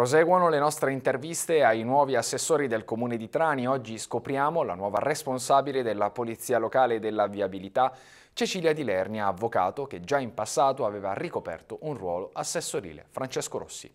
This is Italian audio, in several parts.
Proseguono le nostre interviste ai nuovi assessori del comune di Trani. Oggi scopriamo la nuova responsabile della Polizia Locale della Viabilità, Cecilia Di Lernia, avvocato che già in passato aveva ricoperto un ruolo assessorile. Francesco Rossi.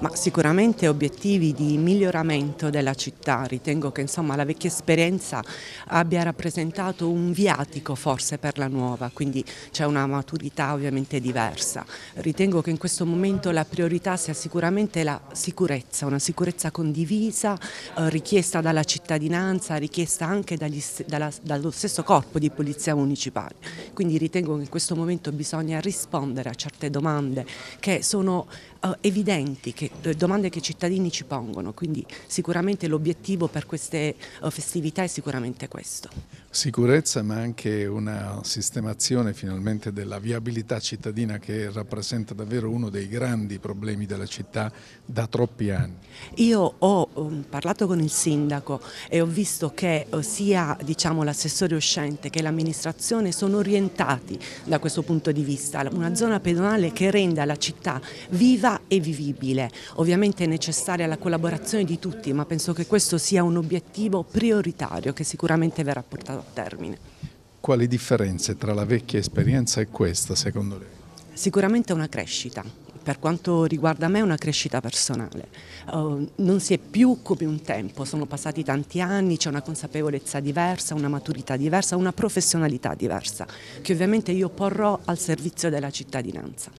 Ma sicuramente obiettivi di miglioramento della città, ritengo che insomma, la vecchia esperienza abbia rappresentato un viatico forse per la nuova, quindi c'è una maturità ovviamente diversa. Ritengo che in questo momento la priorità sia sicuramente la sicurezza, una sicurezza condivisa, eh, richiesta dalla cittadinanza, richiesta anche dagli, dalla, dallo stesso corpo di polizia municipale quindi ritengo che in questo momento bisogna rispondere a certe domande che sono eh, evidenti, che, eh, domande che i cittadini ci pongono, quindi sicuramente l'obiettivo per queste eh, festività è sicuramente questo. Sicurezza ma anche una sistemazione finalmente della viabilità cittadina che rappresenta davvero uno dei grandi problemi della città da troppi anni. Io ho um, parlato con il sindaco e ho visto che eh, sia diciamo, l'assessore uscente che l'amministrazione sono orientati orientati da questo punto di vista, una zona pedonale che renda la città viva e vivibile. Ovviamente è necessaria la collaborazione di tutti, ma penso che questo sia un obiettivo prioritario che sicuramente verrà portato a termine. Quali differenze tra la vecchia esperienza e questa, secondo lei? Sicuramente una crescita, per quanto riguarda me è una crescita personale. Uh, non si è più come un tempo, sono passati tanti anni, c'è una consapevolezza diversa, una maturità diversa, una professionalità diversa, che ovviamente io porrò al servizio della cittadinanza.